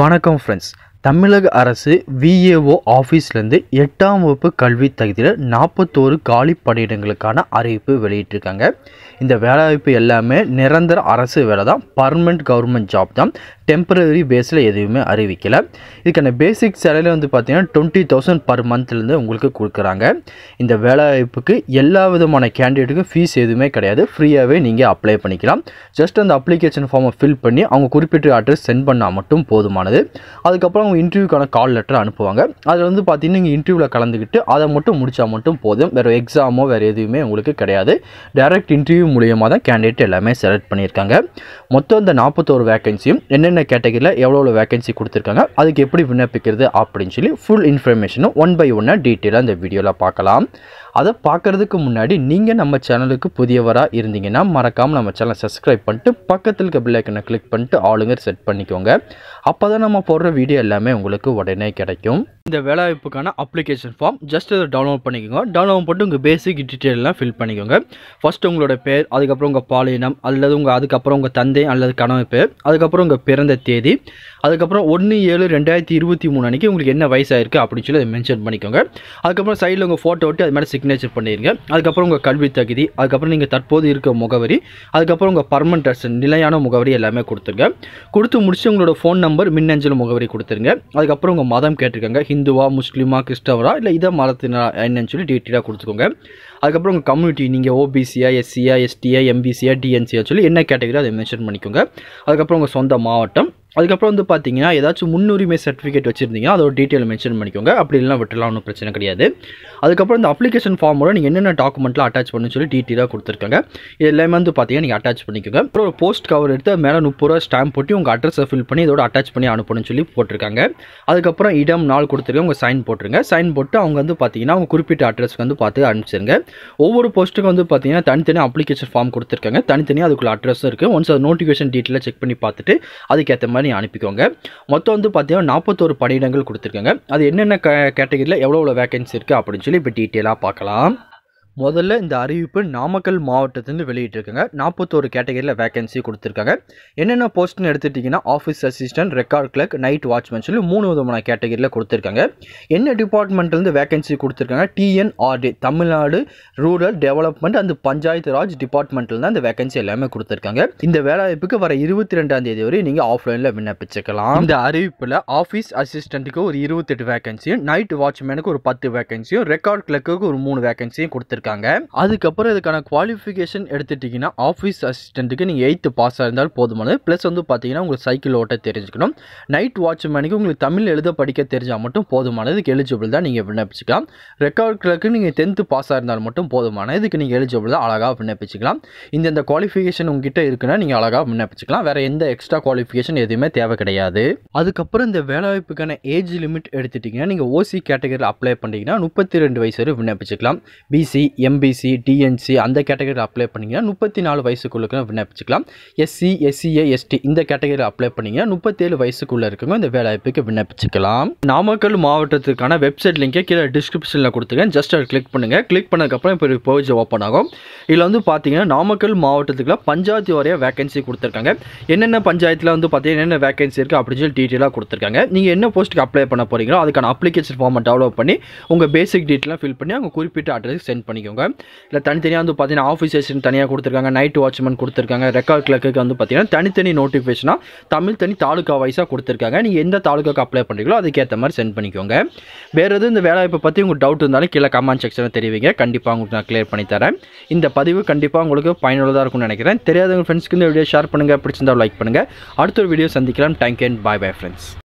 வணக்கம் ஃப்ரெண்ட்ஸ் தமிழக அரசு விஏஓ ஆஃபீஸ்லேருந்து எட்டாம் வகுப்பு கல்வி தகுதியில் நாற்பத்தோரு காலி பணியிடங்களுக்கான அறிவிப்பு வெளியிட்டிருக்காங்க இந்த வேலைவாய்ப்பு எல்லாமே நிரந்தர அரசு வேலை தான் பர்மனெண்ட் கவர்மெண்ட் ஜாப் தான் டெம்பரரி பேஸில் எதுவுமே அறிவிக்கலை இதுக்கான பேசிக் சேலரி வந்து பார்த்திங்கன்னா டுவெண்ட்டி தௌசண்ட் பர் மந்த்லேருந்து உங்களுக்கு கொடுக்குறாங்க இந்த வேலைவாய்ப்புக்கு எல்லா விதமான கேண்டிடேட்டுக்கும் ஃபீஸ் எதுவுமே கிடையாது ஃப்ரீயாகவே நீங்கள் அப்ளை பண்ணிக்கலாம் ஜஸ்ட் அந்த அப்ளிகேஷன் ஃபார்மை ஃபில் பண்ணி அவங்க குறிப்பிட்ட அட்ரஸ் சென்ட் பண்ணால் மட்டும் போதுமானது அதுக்கப்புறம் அவங்க இன்டர்வியூக்கான கால் லெட்டர் அனுப்புவாங்க அதில் வந்து பார்த்தீங்கன்னா நீங்கள் இன்டர்வியூவில் கலந்துக்கிட்டு அதை மட்டும் முடித்தா மட்டும் போதும் வேறு எக்ஸாமோ வேறு எதுவுமே உங்களுக்கு கிடையாது டைரக்ட் இன்டர்வியூ மூலியமாக தான் கேண்டிடேட் எல்லாமே செலக்ட் பண்ணியிருக்காங்க மொத்தம் இந்த நாற்பத்தோரு வேகன்சியும் என்னென்ன கேட்டகரியில் எவ்வளோ எவ்வளோ வேகன்சி கொடுத்துருக்காங்க அதுக்கு எப்படி விண்ணப்பிக்கிறது அப்படின்னு சொல்லி ஃபுல் இன்ஃபர்மேஷனும் ஒன் பை ஒன்னாக டீட்டெயிலாக இந்த வீடியோவில் பார்க்கலாம் அதை பார்க்குறதுக்கு முன்னாடி நீங்கள் நம்ம சேனலுக்கு புதியவராக இருந்தீங்கன்னா மறக்காமல் நம்ம சேனல் சப்ஸ்கிரைப் பண்ணிட்டு பக்கத்தில் இருக்க பில்லைக்கனை கிளிக் பண்ணிட்டு ஆளுங்க செட் பண்ணிக்கோங்க அப்போ தான் நம்ம போடுற வீடியோ எல்லாமே உங்களுக்கு உடனே கிடைக்கும் இந்த வேலைவாய்ப்புக்கான அப்ளிகேஷன் ஃபார்ம் ஜஸ்ட் இதை டவுன்லோட் பண்ணிக்கோங்க டவுன்லோட் பண்ணிட்டு உங்கள் பேசிக் டீட்டெயிலெலாம் ஃபில் பண்ணிக்கோங்க ஃபஸ்ட்டு உங்களோட பேர் அதுக்கப்புறம் உங்கள் பாலினம் அல்லது உங்கள் அதுக்கப்புறம் உங்கள் தந்தை அல்லது கணவன் பேர் அதுக்கப்புறம் உங்கள் பிறந்த தேதி அதுக்கப்புறம் ஒன்று ஏழு ரெண்டாயிரத்தி இருபத்தி மூணு அன்றைக்கி உங்களுக்கு என்ன வயசாயிருக்கு அப்படின்னு சொல்லி அதை மென்ஷன் பண்ணிக்கோங்க அதுக்கப்புறம் சைடில் உங்கள் ஃபோட்டோ ஒட்டி அது மேலே சிக்னேச்சர் பண்ணிடுங்க அதுக்கப்புறம் உங்கள் கல்வி தகுதி அதுக்கப்புறம் நீங்கள் தற்போது இருக்க முகவரி அதுக்கப்புறம் உங்கள் பர்மனண்ட் அட்ரஸ் நிலையான முகவரி எல்லாமே கொடுத்துருங்க கொடுத்து முடிச்சு உங்களோட ஃபோன் நம்பர் மின்னஞ்சல் முகவரி கொடுத்துருங்க அதுக்கப்புறம் உங்கள் மதம் கேட்டிருக்காங்க ஹிந்துவா முஸ்லீமா கிறிஸ்டவரா இல்லை இதை மதத்தினரா என்னன்னு சொல்லி டீட்டெயிலாக கொடுத்துக்கோங்க அதுக்கப்புறம் உங்கள் கம்யூனிட்டி நீங்கள் ஓபிசியா எஸ்சியா எஸ்டியா எம்பிசியா டிஎன்சியா சொல்லி என்ன கேட்டகரி அதை மென்ஷன் பண்ணிக்கோங்க அதுக்கப்புறம் உங்கள் சொந்த மாவட்டம் அதுக்கப்புறம் வந்து பார்த்தீங்கன்னா ஏதாச்சும் முன்னுரிமை சர்டிஃபிகேட் வச்சுருந்தீங்கன்னா அதோட டீட்டெயில் மென்ஷன் பண்ணிக்கோங்க அப்படி இல்லைனா விட்டுலாம் ஒன்றும் பிரச்சனை கிடையாது அதுக்கப்புறம் இந்த அப்ளிகேஷன் ஃபார்மோட நீங்கள் என்னென்ன டாக்குமெண்ட்லாம் அட்டாச் பண்ணி சொல்லி டீட்டெயிலாக கொடுத்துருக்காங்க இது எல்லாமே வந்து பார்த்தீங்கன்னா நீங்கள் அட்டாச் பண்ணிக்கோங்க அப்புறம் ஒரு போஸ்ட் கவர் எடுத்து மேலே முப்பது ரூபா ஸ்டாம்ப் போட்டு உங்கள் அட்ரஸை ஃபில் பண்ணி இதோட அட்டாச் பண்ணி அனுப்பணும்னு சொல்லி போட்டிருக்காங்க அதுக்கப்புறம் இடம் நாள் கொடுத்துருக்கேன் உங்கள் சைன் போட்டுருங்க சைன் போட்டு அவங்க வந்து பார்த்தீங்கன்னா அவங்க குறிப்பிட்ட அட்ரஸ்க்கு வந்து பார்த்து அனுப்பிச்சிருங்க ஒவ்வொரு போஸ்ட்டுக்கு வந்து பார்த்தீங்கன்னா தனித்தனியாக அப்ளிகேஷன் ஃபார்ம் கொடுத்துருக்காங்க தனித்தனியாக அதுக்குள்ள அட்ரஸும் இருக்குது ஒன்ஸ் அது நோட்டிஃபிகேஷன் டீட்டெயிலாக செக் பண்ணி பார்த்துட்டு அதுக்கேற்ற மாதிரி மாதிரி அனுப்பிக்கோங்க மொத்தம் வந்து பார்த்தீங்கன்னா நாற்பத்தோரு பணியிடங்கள் கொடுத்துருக்காங்க அது என்னென்ன க கேட்டகரியில் எவ்வளோ எவ்வளோ வேகன்சி இருக்குது அப்படின்னு சொல்லி இப்போ டீட்டெயிலாக பார்க்கலாம் முதல்ல இந்த அறிவிப்பு நாமக்கல் மாவட்டத்திலிருந்து வெளியிட்டிருக்காங்க நாற்பத்தோரு கேட்டகரியில் வேகன்சி கொடுத்துருக்காங்க என்னென்ன போஸ்ட்னு எடுத்துட்டிங்கன்னா office assistant record clerk night watchman சொல்லி மூணு விதமான கேட்டகரியில் கொடுத்துருக்காங்க என்ன டிபார்ட்மெண்ட்லேருந்து வேகன்சி கொடுத்துருக்காங்க டிஎன்ஆர்டி தமிழ்நாடு ரூரல் டெவலப்மெண்ட் அந்த பஞ்சாயத்து ராஜ் டிபார்ட்மெண்ட்டில் தான் அந்த வேகன்சி எல்லாமே கொடுத்துருக்காங்க இந்த வேலைவாய்ப்புக்கு வர இருபத்தி ரெண்டாம் தேதி வரை நீங்கள் ஆஃப்லைனில் விண்ணப்பிச்சுக்கலாம் இந்த அறிவிப்பில் ஆஃபீஸ் அசிஸ்டண்ட்டுக்கு ஒரு இருபத்தெட்டு வேகன்சியும் நைட் வாட்ச்மேனுக்கு ஒரு பத்து வேகன்சியும் ரெக்கார்ட் கிளர்க்கு ஒரு மூணு வேகன்சியும் கொடுத்துருக்காங்க இருக்காங்க அதுக்கப்புறம் இதுக்கான குவாலிஃபிகேஷன் எடுத்துட்டிங்கன்னா ஆஃபீஸ் அசிஸ்டண்ட்டுக்கு நீங்கள் எயித்து பாஸ் ஆயிருந்தால் போதுமானது ப்ளஸ் வந்து பார்த்தீங்கன்னா உங்களுக்கு சைக்கிள் ஓட்ட தெரிஞ்சுக்கணும் நைட் வாட்ச்மேனுக்கு உங்களுக்கு தமிழ் எழுத படிக்க தெரிஞ்சால் மட்டும் போதுமானது இதுக்கு எலிஜிபிள் தான் நீங்கள் விண்ணப்பிச்சிக்கலாம் ரெக்கார்ட் கிளர்க்கு நீங்கள் டென்த்து பாஸ் இருந்தால் மட்டும் போதுமான இதுக்கு நீங்கள் எலிஜிபிள் தான் அழகாக விண்ணப்பிச்சிக்கலாம் இந்த இந்த குவாலிஃபிகேஷன் உங்ககிட்ட இருக்குன்னா நீங்கள் அழகாக விண்ணப்பிச்சிக்கலாம் வேறு எந்த எக்ஸ்ட்ரா குவாலிஃபிகேஷன் எதுவுமே தேவை கிடையாது அதுக்கப்புறம் இந்த வேலைவாய்ப்புக்கான ஏஜ் லிமிட் எடுத்துட்டிங்கன்னா நீங்கள் ஓசி கேட்டகரியில் அப்ளை பண்ணிங்கன்னா முப்பத்தி ரெண்டு வயசு வரை விண்ணப்பிச்சிக்கலாம் பிசி எம்பிசி டிஎன்சி அந்த கேட்டகரியில் அப்ளை பண்ணிங்கன்னா முப்பத்தி நாலு வயசுக்குள்ளே விண்ணப்பிச்சிக்கலாம் எஸ்சி எஸ்சிஏ எஸ்டி இந்த கேட்டகரியில் அப்ளை பண்ணிங்கன்னா முப்பத்தேழு வயசுக்குள்ளே இருக்கவங்க இந்த வேலைவாய்ப்புக்கு விண்ணப்பிச்சிக்கலாம் நாமக்கல் மாவட்டத்துக்கான வெப்சைட் லிங்கை கீழே டிஸ்கிரிப்ஷனில் கொடுத்துருக்கேன் ஜஸ்ட் அதை கிளிக் பண்ணுங்கள் கிளிக் பண்ணதுக்கப்புறம் இப்போ பேஜ் ஓப்பன் ஆகும் இதில் வந்து பார்த்தீங்கன்னா நாமக்கல் மாவட்டத்துக்குள்ள பஞ்சாயத்து வரைய வேகன்சி கொடுத்துருக்காங்க என்னென்ன பஞ்சாயத்தில் வந்து பார்த்தீங்கன்னா என்னென்ன வேகன்சி இருக்குது அப்படின்னு சொல்லி டீட்டெயிலாக கொடுத்துருக்காங்க நீங்கள் என்ன போஸ்ட்டுக்கு அப்ளை பண்ண போகிறீங்களோ அதுக்கான அப்ளிகேஷன் ஃபார்மை டெவலப் பண்ணி உங்கள் பேசிக் டீட்டெயிலாம் ஃபில் பண்ணி அவங்க குறிப்பிட்ட அட்ரஸ்க்கு சென்ட் பண்ணி பண்ணிக்கோங்க இல்லை தனித்தனியாக வந்து பார்த்தீங்கன்னா ஆஃபீஸர்ஸ்னு தனியாக கொடுத்துருக்காங்க நைட் வாட்ச்மேன் கொடுத்துருக்காங்க ரெக்கார்ட் கிளக்கு வந்து பார்த்தீங்கன்னா தனித்தனி நோட்டிஃபிகேஷனாக தமிழ் தனி தாலுக்கா வைஸாக கொடுத்துருக்காங்க நீங்கள் எந்த தாலுக்காக்கு அப்ளை பண்ணுறீங்களோ அதுக்கேற்ற மாதிரி சென்ட் பண்ணிக்கோங்க வேறு எதுவும் இந்த வேலைவாய்ப்பை பற்றி உங்களுக்கு டவுட் இருந்தாலும் கீழே கமெண்ட் செக்ஷனில் தெரிவிங்க கண்டிப்பாக உங்களுக்கு நான் கிளியர் பண்ணித்தரேன் இந்த பதிவு கண்டிப்பாக உங்களுக்கு பயனுள்ளதாக இருக்கும்னு நினைக்கிறேன் தெரியாதவங்க ஃப்ரெண்ட்ஸ்க்கு இந்த வீடியோ ஷேர் பண்ணுங்கள் பிடிச்சிருந்தால் லைக் பண்ணுங்கள் அடுத்த ஒரு வீடியோ சந்திக்கலாம் thank and bye bye friends